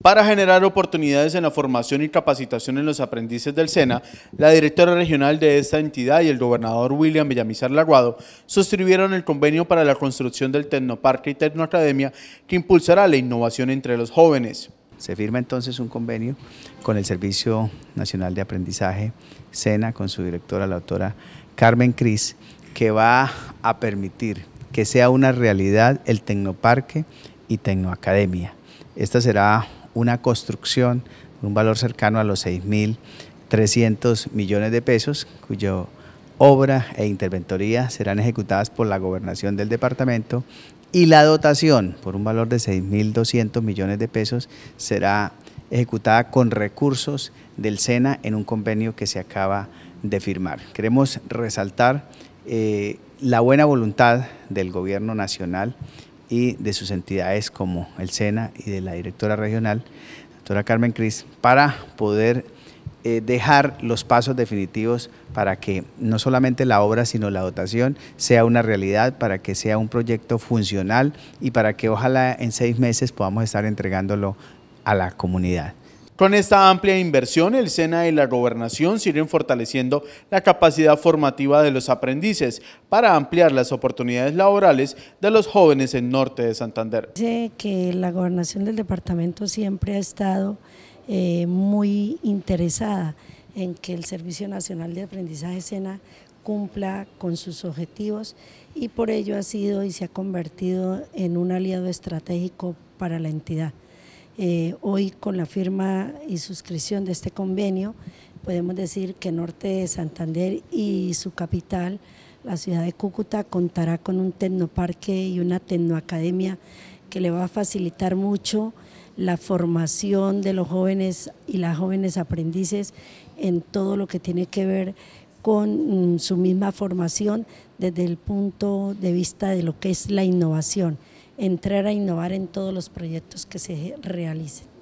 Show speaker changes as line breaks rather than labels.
Para generar oportunidades en la formación y capacitación en los aprendices del SENA, la directora regional de esta entidad y el gobernador William Villamizar Laguado suscribieron el convenio para la construcción del Tecnoparque y Tecnoacademia que impulsará la innovación entre los jóvenes. Se firma entonces un convenio
con el Servicio Nacional de Aprendizaje, SENA, con su directora, la autora Carmen Cris, que va a permitir que sea una realidad el Tecnoparque y Tecnoacademia. Esta será una construcción un valor cercano a los 6.300 millones de pesos, cuyo obra e interventoría serán ejecutadas por la gobernación del departamento y la dotación por un valor de 6.200 millones de pesos será ejecutada con recursos del SENA en un convenio que se acaba de firmar. Queremos resaltar eh, la buena voluntad del gobierno nacional y de sus entidades como el SENA y de la directora regional, doctora Carmen Cris, para poder eh, dejar los pasos definitivos para que no solamente la obra, sino la dotación sea una realidad, para que sea un proyecto funcional y para que ojalá en seis meses podamos estar entregándolo a la comunidad.
Con esta amplia inversión, el SENA y la gobernación siguen fortaleciendo la capacidad formativa de los aprendices para ampliar las oportunidades laborales de los jóvenes en norte de Santander.
Sé que la gobernación del departamento siempre ha estado eh, muy interesada en que el Servicio Nacional de Aprendizaje SENA cumpla con sus objetivos y por ello ha sido y se ha convertido en un aliado estratégico para la entidad. Eh, hoy con la firma y suscripción de este convenio, podemos decir que Norte de Santander y su capital, la ciudad de Cúcuta, contará con un tecnoparque y una tecnoacademia que le va a facilitar mucho la formación de los jóvenes y las jóvenes aprendices en todo lo que tiene que ver con mm, su misma formación desde el punto de vista de lo que es la innovación entrar a innovar en todos los proyectos que se realicen.